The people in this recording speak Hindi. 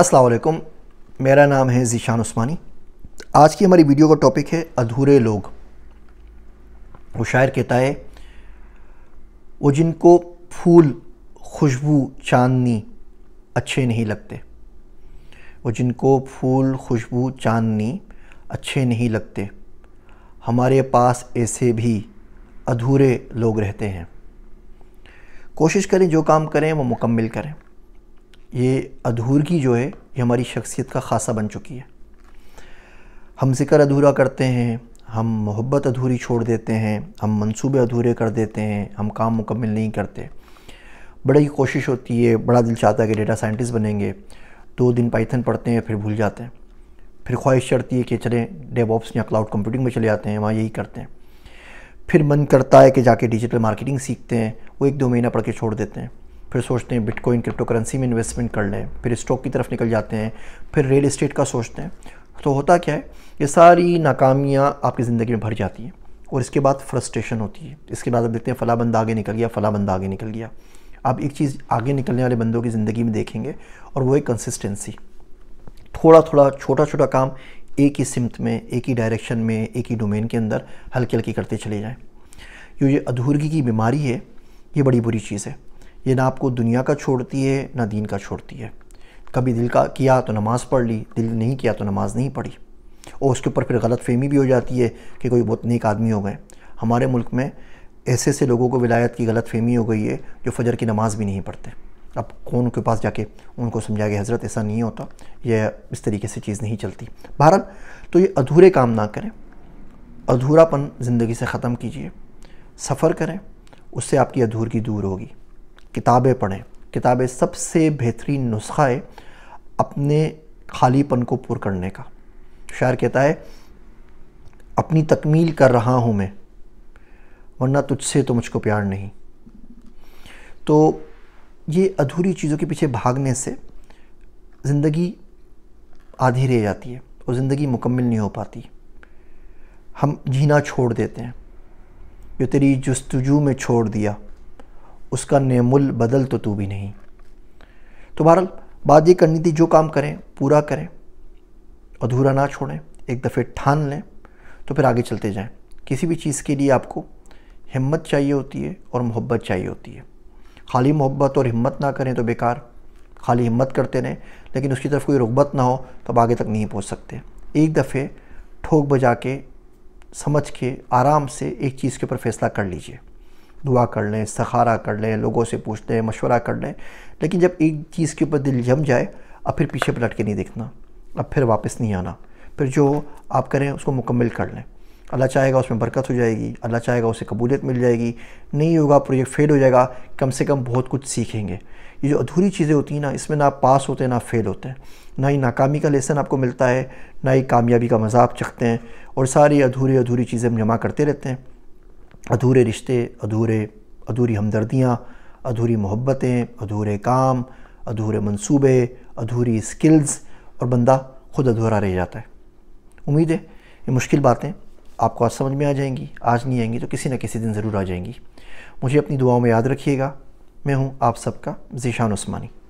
असलकुम मेरा नाम है ज़ीशान उस्मानी आज की हमारी वीडियो का टॉपिक है अधूरे लोग वो शायर कहता है वो जिनको फूल खुशबू चांदनी अच्छे नहीं लगते वो जिनको फूल खुशबू चांदनी अच्छे नहीं लगते हमारे पास ऐसे भी अधूरे लोग रहते हैं कोशिश करें जो काम करें वो मुकम्मल करें ये अधूरगी जो है ये हमारी शख्सियत का खासा बन चुकी है हम ज़िक्र अधूरा करते हैं हम मोहब्बत अधूरी छोड़ देते हैं हम मंसूबे अधूरे कर देते हैं हम काम मुकम्मल नहीं करते बड़ी कोशिश होती है बड़ा दिल चाहता है कि डेटा साइंटिस्ट बनेंगे दो दिन पाइथन पढ़ते हैं फिर भूल जाते हैं फिर ख्वाहिश चढ़ती है कि चले ऑप्स या क्लाउड कंप्यूटिंग में चले जाते हैं वहाँ यही करते हैं फिर मन करता है कि जाके डिजिटल मार्केटिंग सीखते हैं वो एक दो महीना पढ़ के छोड़ देते हैं फिर सोचते हैं बिटकॉइन क्रिप्टो करेंसी में इन्वेस्टमेंट कर लें फिर स्टॉक की तरफ निकल जाते हैं फिर रियल इस्टेट का सोचते हैं तो होता क्या है ये सारी नाकामियाँ आपकी ज़िंदगी में भर जाती हैं और इसके बाद फ्रस्ट्रेशन होती है इसके बाद आप देखते हैं फ़ला बंदा आगे निकल गया फ़ला बंदा आगे निकल गया आप एक चीज़ आगे निकलने वाले बंदों की ज़िंदगी में देखेंगे और वो एक कंसिस्टेंसी थोड़ा थोड़ा छोटा छोटा काम एक ही सिमत में एक ही डायरेक्शन में एक ही डोमेन के अंदर हल्की हल्की करते चले जाएँ क्यों ये अधूरगी की बीमारी है ये बड़ी बुरी चीज़ है ये ना आपको दुनिया का छोड़ती है ना दीन का छोड़ती है कभी दिल का किया तो नमाज़ पढ़ ली दिल नहीं किया तो नमाज़ नहीं पढ़ी और उसके ऊपर फिर गलत फहमी भी हो जाती है कि कोई बहुत नेक आदमी हो गए हमारे मुल्क में ऐसे ऐसे लोगों को विलायत की गलत फहमी हो गई है जो फजर की नमाज़ भी नहीं पढ़ते अब कौन के पास जाके उनको समझा कि हज़रत ऐसा नहीं होता यह इस तरीके से चीज़ नहीं चलती भारत तो ये अधूरे काम ना करें अधूरापन ज़िंदगी से ख़त्म कीजिए सफ़र करें उससे आपकी अधूरगी दूर होगी किताबें पढ़ें किताबें सबसे बेहतरीन नुस्खा है अपने खालीपन को पुर करने का शायर कहता है अपनी तकमील कर रहा हूँ मैं वरना तुझसे तो मुझको प्यार नहीं तो ये अधूरी चीज़ों के पीछे भागने से ज़िंदगी आधी रह जाती है और ज़िंदगी मुकम्मल नहीं हो पाती हम जीना छोड़ देते हैं जो तेरी जस्तजू में छोड़ दिया उसका नियमुल बदल तो तू भी नहीं तो बहरहाल बात ये करनी थी जो काम करें पूरा करें अधूरा ना छोड़ें एक दफ़े ठान लें तो फिर आगे चलते जाएं किसी भी चीज़ के लिए आपको हिम्मत चाहिए होती है और मोहब्बत चाहिए होती है खाली मोहब्बत और हिम्मत ना करें तो बेकार खाली हिम्मत करते रहें लेकिन उसकी तरफ कोई रुगबत ना हो तो आप आगे तक नहीं पहुँच सकते एक दफ़े ठोक बजा के समझ के आराम से एक चीज़ के ऊपर फैसला कर लीजिए दुआ कर लें सहारा कर लें लोगों से पूछ लें मशवरा कर लें लेकिन जब एक चीज़ के ऊपर दिल जम जाए अब फिर पीछे पलट के नहीं देखना अब फिर वापस नहीं आना फिर जो आप करें उसको मुकम्मल कर लें अल्लाह चाहेगा उसमें बरकत हो जाएगी अल्लाह चाहेगा उसे कबूलियत मिल जाएगी नहीं होगा प्रोजेक्ट फेल हो जाएगा कम से कम बहुत कुछ सीखेंगे ये जो अधूरी चीज़ें होती हैं ना इसमें ना पास होते हैं ना फ़ेल होते हैं ना ही नाकामी का लेसन आपको मिलता है ना ही कामयाबी का मज़ाक चखते हैं और सारी अधूरी अधूरी चीज़ें हम जमा करते रहते हैं अधूरे रिश्ते अधूरे अधूरी हमदर्दियाँ अधूरी मोहब्बतें अधूरे काम अधूरे मंसूबे अधूरी स्किल्स और बंदा ख़ुद अधूरा रह जाता है उम्मीद है ये मुश्किल बातें आपको आज समझ में आ जाएंगी आज नहीं आएंगी तो किसी न किसी दिन ज़रूर आ जाएंगी मुझे अपनी दुआओं में याद रखिएगा मैं हूँ आप सबका जीशान उस्मानी